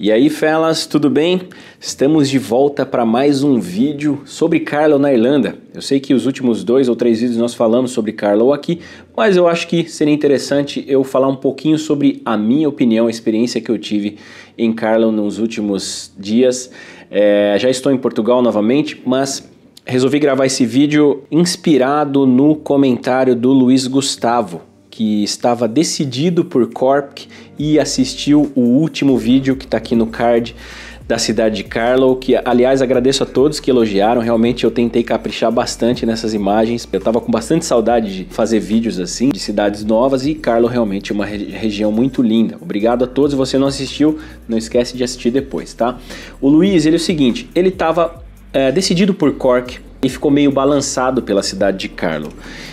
E aí, fellas, tudo bem? Estamos de volta para mais um vídeo sobre Carlow na Irlanda. Eu sei que os últimos dois ou três vídeos nós falamos sobre Carlow aqui, mas eu acho que seria interessante eu falar um pouquinho sobre a minha opinião, a experiência que eu tive em Carlow nos últimos dias. É, já estou em Portugal novamente, mas resolvi gravar esse vídeo inspirado no comentário do Luiz Gustavo que estava decidido por Corp e assistiu o último vídeo que está aqui no card da cidade de Carlow, que aliás agradeço a todos que elogiaram, realmente eu tentei caprichar bastante nessas imagens. Eu tava com bastante saudade de fazer vídeos assim de cidades novas e Carlow realmente é uma re região muito linda. Obrigado a todos, se você não assistiu, não esquece de assistir depois, tá? O Luiz, ele é o seguinte, ele tava é, decidido por Cork e ficou meio balançado pela cidade de Carlo.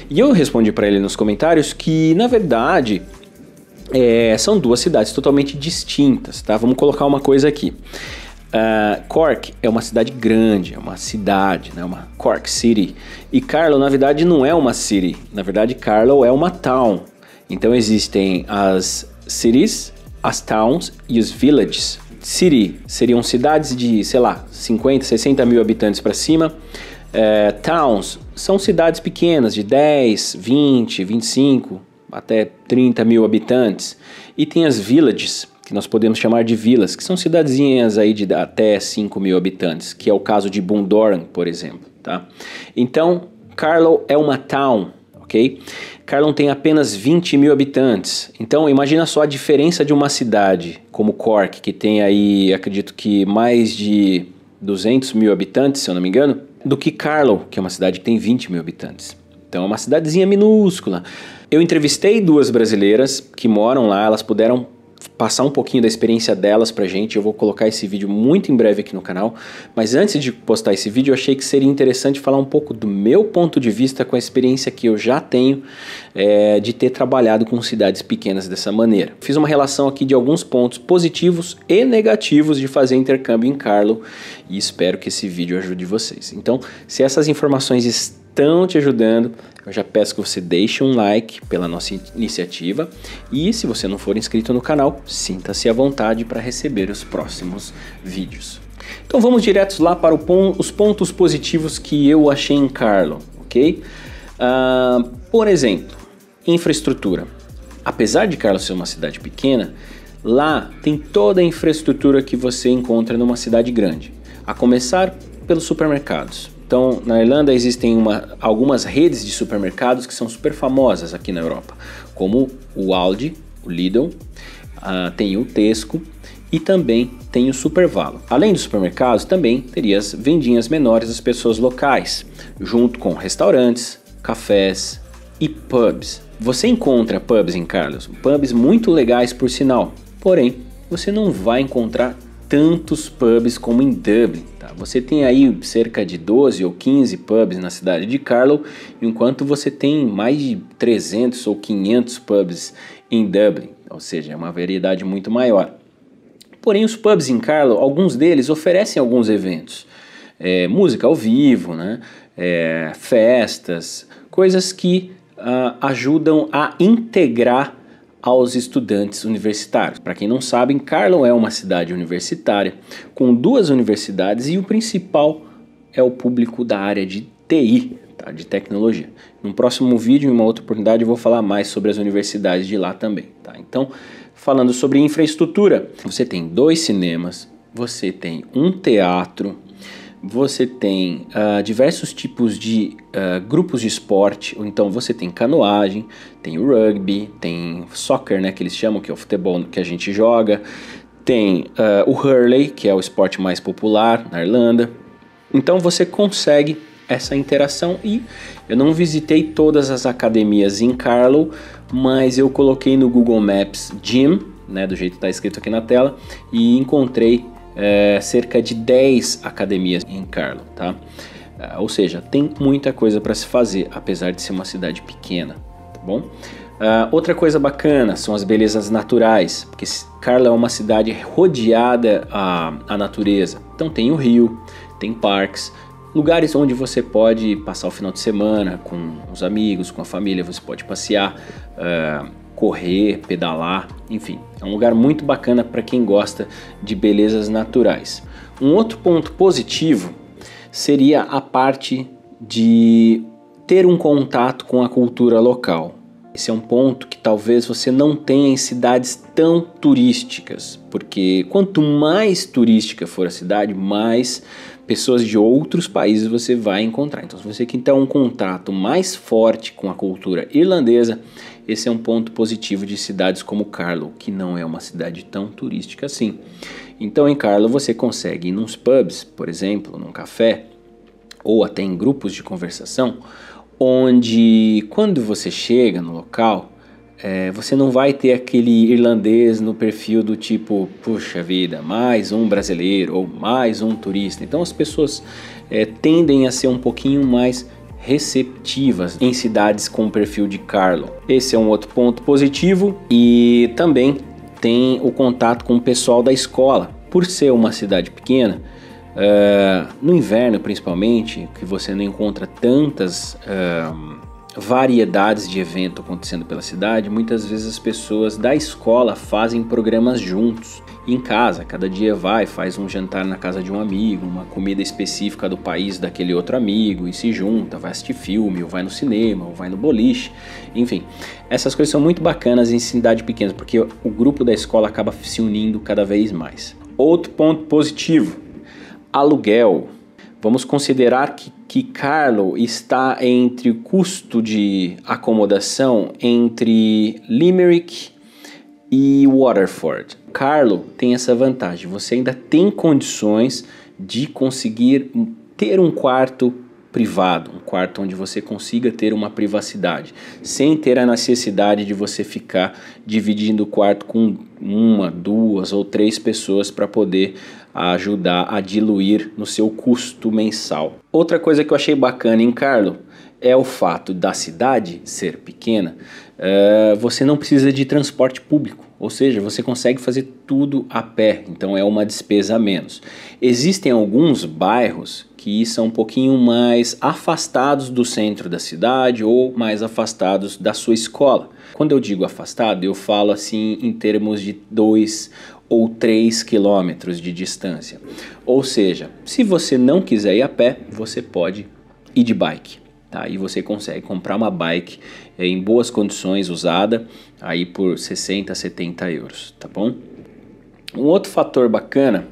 E eu respondi para ele nos comentários que, na verdade, é, são duas cidades totalmente distintas, tá? Vamos colocar uma coisa aqui. Uh, Cork é uma cidade grande, é uma cidade, né? Uma Cork City. E Carlo, na verdade, não é uma city. Na verdade, Carlo é uma town. Então existem as cities, as towns e os villages. City seriam cidades de, sei lá, 50, 60 mil habitantes para cima. É, towns são cidades pequenas de 10, 20, 25, até 30 mil habitantes. E tem as villages, que nós podemos chamar de vilas, que são cidadezinhas aí de até 5 mil habitantes, que é o caso de Bundoran, por exemplo. Tá? Então, Carlow é uma town, ok? Carlow tem apenas 20 mil habitantes. Então, imagina só a diferença de uma cidade como Cork, que tem aí, acredito que mais de 200 mil habitantes, se eu não me engano, do que Carlow, que é uma cidade que tem 20 mil habitantes. Então é uma cidadezinha minúscula. Eu entrevistei duas brasileiras que moram lá, elas puderam passar um pouquinho da experiência delas pra gente. Eu vou colocar esse vídeo muito em breve aqui no canal. Mas antes de postar esse vídeo, eu achei que seria interessante falar um pouco do meu ponto de vista com a experiência que eu já tenho é, de ter trabalhado com cidades pequenas dessa maneira. Fiz uma relação aqui de alguns pontos positivos e negativos de fazer intercâmbio em Carlo e espero que esse vídeo ajude vocês. Então, se essas informações estão estão te ajudando, eu já peço que você deixe um like pela nossa iniciativa e se você não for inscrito no canal, sinta-se à vontade para receber os próximos vídeos. Então vamos direto lá para pon os pontos positivos que eu achei em Carlo, ok? Uh, por exemplo, infraestrutura. Apesar de Carlos ser uma cidade pequena, lá tem toda a infraestrutura que você encontra numa cidade grande, a começar pelos supermercados. Então, na Irlanda existem uma, algumas redes de supermercados que são super famosas aqui na Europa, como o Aldi, o Lidl, uh, tem o Tesco e também tem o Supervalo. Além dos supermercados, também teria as vendinhas menores das pessoas locais, junto com restaurantes, cafés e pubs. Você encontra pubs em Carlos, pubs muito legais por sinal, porém você não vai encontrar tantos pubs como em Dublin. Tá? Você tem aí cerca de 12 ou 15 pubs na cidade de Carlow, enquanto você tem mais de 300 ou 500 pubs em Dublin, ou seja, é uma variedade muito maior. Porém, os pubs em Carlow, alguns deles oferecem alguns eventos, é, música ao vivo, né? É, festas, coisas que uh, ajudam a integrar aos estudantes universitários. Para quem não sabe, Carlon é uma cidade universitária com duas universidades e o principal é o público da área de TI, tá? de tecnologia. Num próximo vídeo, em uma outra oportunidade, eu vou falar mais sobre as universidades de lá também. Tá? Então, falando sobre infraestrutura, você tem dois cinemas, você tem um teatro, você tem uh, diversos tipos de uh, grupos de esporte, então você tem canoagem, tem rugby, tem soccer, né, que eles chamam, que é o futebol que a gente joga, tem uh, o hurley, que é o esporte mais popular na Irlanda. Então você consegue essa interação e eu não visitei todas as academias em Carlow, mas eu coloquei no Google Maps Gym, né, do jeito que está escrito aqui na tela, e encontrei é, cerca de 10 academias em Carlo, tá? É, ou seja, tem muita coisa para se fazer, apesar de ser uma cidade pequena, tá bom? Uh, outra coisa bacana são as belezas naturais, porque Carla é uma cidade rodeada à, à natureza. Então tem o rio, tem parques, lugares onde você pode passar o final de semana com os amigos, com a família, você pode passear. Uh, correr, pedalar, enfim, é um lugar muito bacana para quem gosta de belezas naturais. Um outro ponto positivo seria a parte de ter um contato com a cultura local. Esse é um ponto que talvez você não tenha em cidades tão turísticas, porque quanto mais turística for a cidade, mais pessoas de outros países você vai encontrar. Então, se você quer ter um contato mais forte com a cultura irlandesa, esse é um ponto positivo de cidades como Carlo, que não é uma cidade tão turística assim. Então, em Carlo, você consegue ir nos pubs, por exemplo, num café, ou até em grupos de conversação, onde quando você chega no local, é, você não vai ter aquele irlandês no perfil do tipo, puxa vida, mais um brasileiro ou mais um turista. Então as pessoas é, tendem a ser um pouquinho mais receptivas em cidades com perfil de Carlo. Esse é um outro ponto positivo e também tem o contato com o pessoal da escola. Por ser uma cidade pequena, uh, no inverno principalmente, que você não encontra tantas uh, variedades de evento acontecendo pela cidade, muitas vezes as pessoas da escola fazem programas juntos. Em casa, cada dia vai, faz um jantar na casa de um amigo, uma comida específica do país daquele outro amigo e se junta, vai assistir filme, ou vai no cinema, ou vai no boliche. Enfim, essas coisas são muito bacanas em cidade pequena, porque o grupo da escola acaba se unindo cada vez mais. Outro ponto positivo: aluguel. Vamos considerar que, que Carlo está entre custo de acomodação entre Limerick e Waterford. Carlo tem essa vantagem, você ainda tem condições de conseguir ter um quarto privado, um quarto onde você consiga ter uma privacidade, sem ter a necessidade de você ficar dividindo o quarto com uma, duas ou três pessoas para poder ajudar a diluir no seu custo mensal. Outra coisa que eu achei bacana em Carlo é o fato da cidade ser pequena, uh, você não precisa de transporte público ou seja, você consegue fazer tudo a pé, então é uma despesa a menos. Existem alguns bairros que são um pouquinho mais afastados do centro da cidade ou mais afastados da sua escola. Quando eu digo afastado, eu falo assim em termos de 2 ou 3 quilômetros de distância. Ou seja, se você não quiser ir a pé, você pode ir de bike. Aí tá? você consegue comprar uma bike é, em boas condições, usada, aí por 60, 70 euros, tá bom? Um outro fator bacana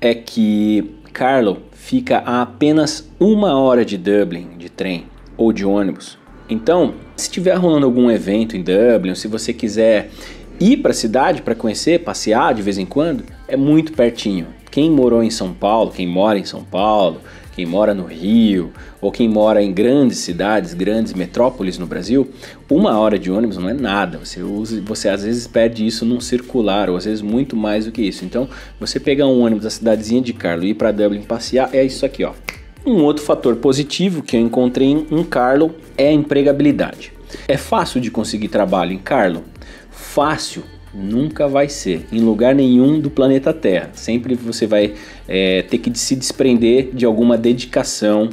é que Carlo fica a apenas uma hora de Dublin de trem ou de ônibus. Então, se estiver rolando algum evento em Dublin, se você quiser ir para a cidade para conhecer, passear de vez em quando, é muito pertinho. Quem morou em São Paulo, quem mora em São Paulo, quem mora no Rio ou quem mora em grandes cidades, grandes metrópoles no Brasil, uma hora de ônibus não é nada. Você, usa, você às vezes perde isso num circular, ou às vezes muito mais do que isso. Então, você pegar um ônibus da cidadezinha de Carlo e ir para Dublin passear é isso aqui, ó. Um outro fator positivo que eu encontrei em Carlo é a empregabilidade. É fácil de conseguir trabalho em Carlo? Fácil Nunca vai ser, em lugar nenhum do planeta Terra. Sempre você vai é, ter que se desprender de alguma dedicação,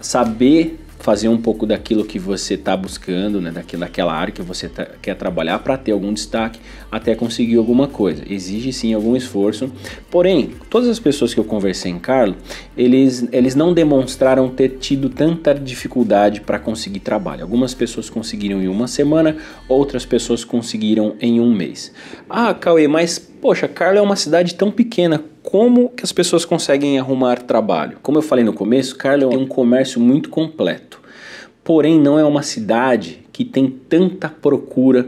saber fazer um pouco daquilo que você está buscando, né, daquilo, daquela área que você tá, quer trabalhar para ter algum destaque, até conseguir alguma coisa. Exige sim algum esforço. Porém, todas as pessoas que eu conversei em Carlos, eles, eles não demonstraram ter tido tanta dificuldade para conseguir trabalho. Algumas pessoas conseguiram em uma semana, outras pessoas conseguiram em um mês. Ah, Cauê, mas poxa, Carla é uma cidade tão pequena, como que as pessoas conseguem arrumar trabalho? Como eu falei no começo, Carla tem é um comércio muito completo. Porém, não é uma cidade que tem tanta procura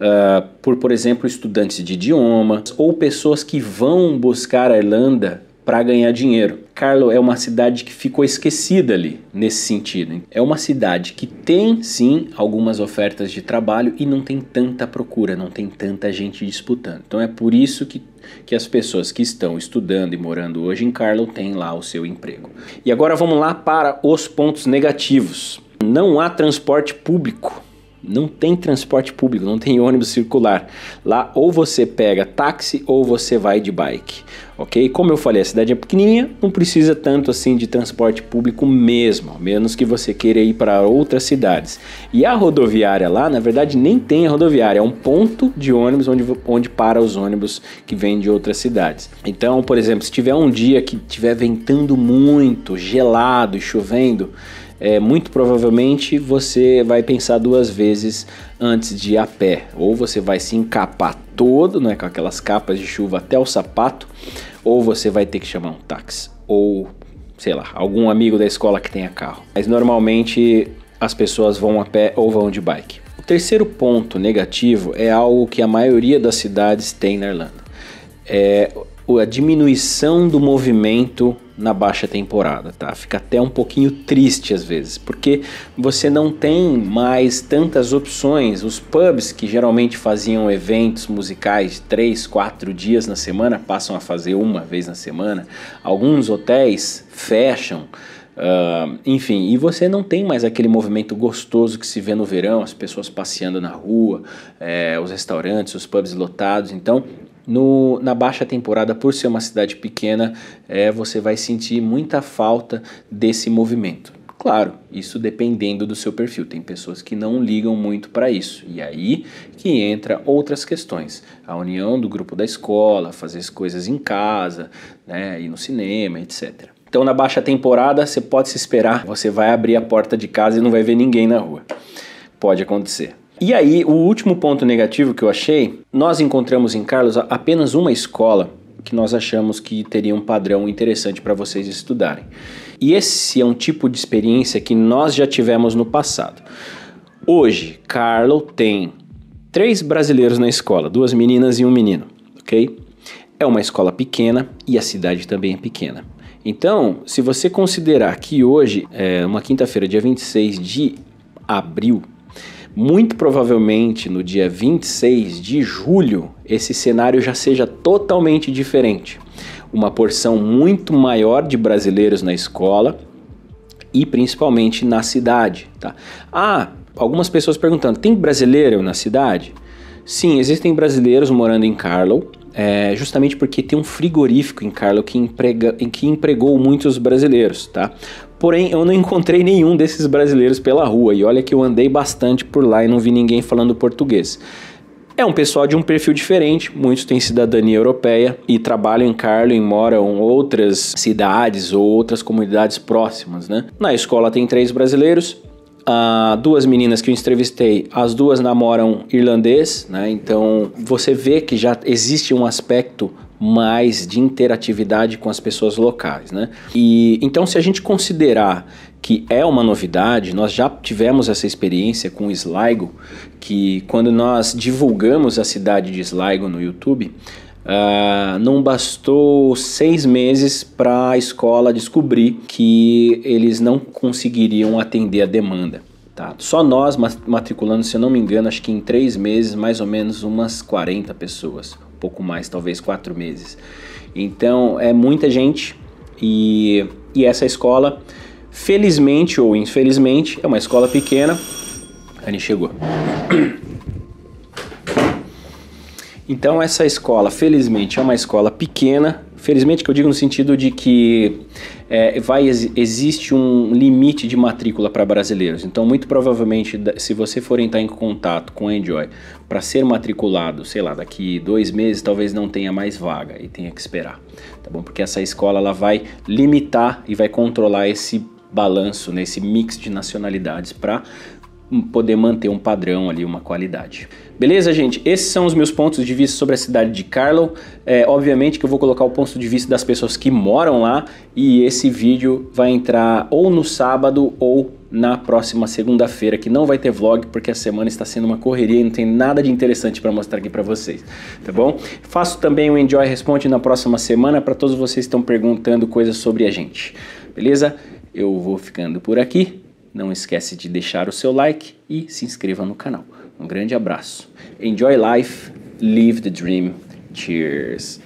uh, por, por exemplo, estudantes de idiomas ou pessoas que vão buscar a Irlanda para ganhar dinheiro. Carlo é uma cidade que ficou esquecida ali nesse sentido. É uma cidade que tem sim algumas ofertas de trabalho e não tem tanta procura, não tem tanta gente disputando. Então é por isso que, que as pessoas que estão estudando e morando hoje em Carlo têm lá o seu emprego. E agora vamos lá para os pontos negativos. Não há transporte público não tem transporte público, não tem ônibus circular. Lá ou você pega táxi ou você vai de bike, ok? Como eu falei, a cidade é pequenininha, não precisa tanto assim de transporte público mesmo, a menos que você queira ir para outras cidades. E a rodoviária lá, na verdade, nem tem a rodoviária, é um ponto de ônibus onde, onde para os ônibus que vêm de outras cidades. Então, por exemplo, se tiver um dia que tiver ventando muito, gelado e chovendo, é, muito provavelmente você vai pensar duas vezes antes de ir a pé. Ou você vai se encapar todo, né, com aquelas capas de chuva até o sapato, ou você vai ter que chamar um táxi. Ou, sei lá, algum amigo da escola que tenha carro. Mas normalmente as pessoas vão a pé ou vão de bike. O terceiro ponto negativo é algo que a maioria das cidades tem na Irlanda. É a diminuição do movimento na baixa temporada, tá? Fica até um pouquinho triste às vezes, porque você não tem mais tantas opções. Os pubs que geralmente faziam eventos musicais três, quatro dias na semana passam a fazer uma vez na semana. Alguns hotéis fecham. Uh, enfim, e você não tem mais aquele movimento gostoso que se vê no verão, as pessoas passeando na rua, é, os restaurantes, os pubs lotados. Então, no, na baixa temporada, por ser uma cidade pequena, é, você vai sentir muita falta desse movimento. Claro, isso dependendo do seu perfil. Tem pessoas que não ligam muito para isso. E aí que entra outras questões. A união do grupo da escola, fazer as coisas em casa, né, ir no cinema, etc. Então, na baixa temporada, você pode se esperar, você vai abrir a porta de casa e não vai ver ninguém na rua. Pode acontecer. E aí, o último ponto negativo que eu achei, nós encontramos em Carlos apenas uma escola que nós achamos que teria um padrão interessante para vocês estudarem. E esse é um tipo de experiência que nós já tivemos no passado. Hoje, Carlo tem três brasileiros na escola, duas meninas e um menino, ok? É uma escola pequena e a cidade também é pequena. Então, se você considerar que hoje é uma quinta-feira, dia 26 de abril muito provavelmente no dia 26 de julho, esse cenário já seja totalmente diferente. Uma porção muito maior de brasileiros na escola e principalmente na cidade. Tá? Ah, algumas pessoas perguntando: tem brasileiro na cidade? Sim, existem brasileiros morando em Carlow, é, justamente porque tem um frigorífico em Carlow que, emprega, que empregou muitos brasileiros, tá? Porém, eu não encontrei nenhum desses brasileiros pela rua e olha que eu andei bastante por lá e não vi ninguém falando português. É um pessoal de um perfil diferente, muitos têm cidadania europeia e trabalham em Carlo e moram em outras cidades ou outras comunidades próximas, né? Na escola tem três brasileiros, ah, duas meninas que eu entrevistei, as duas namoram irlandês, né? Então você vê que já existe um aspecto mais de interatividade com as pessoas locais, né? E então se a gente considerar que é uma novidade, nós já tivemos essa experiência com o Sligo, que quando nós divulgamos a cidade de Sligo no YouTube, Uh, não bastou seis meses para a escola descobrir que eles não conseguiriam atender a demanda. Tá? Só nós matriculando, se eu não me engano, acho que em três meses, mais ou menos umas 40 pessoas pouco mais, talvez quatro meses. Então é muita gente e, e essa escola, felizmente ou infelizmente, é uma escola pequena. Anne chegou. Então essa escola, felizmente, é uma escola pequena Felizmente que eu digo no sentido de que é, vai, existe um limite de matrícula para brasileiros. Então, muito provavelmente, se você for entrar em contato com a Enjoy para ser matriculado, sei lá, daqui dois meses, talvez não tenha mais vaga e tenha que esperar, tá bom? Porque essa escola ela vai limitar e vai controlar esse balanço, nesse né, mix de nacionalidades para poder manter um padrão ali, uma qualidade. Beleza, gente? Esses são os meus pontos de vista sobre a cidade de Carlow. É, obviamente que eu vou colocar o ponto de vista das pessoas que moram lá e esse vídeo vai entrar ou no sábado ou na próxima segunda-feira, que não vai ter vlog porque a semana está sendo uma correria e não tem nada de interessante para mostrar aqui para vocês, tá bom? Faço também o Enjoy Responde na próxima semana para todos vocês que estão perguntando coisas sobre a gente. Beleza? Eu vou ficando por aqui. Não esquece de deixar o seu like e se inscreva no canal. Um grande abraço. Enjoy life, live the dream. Cheers.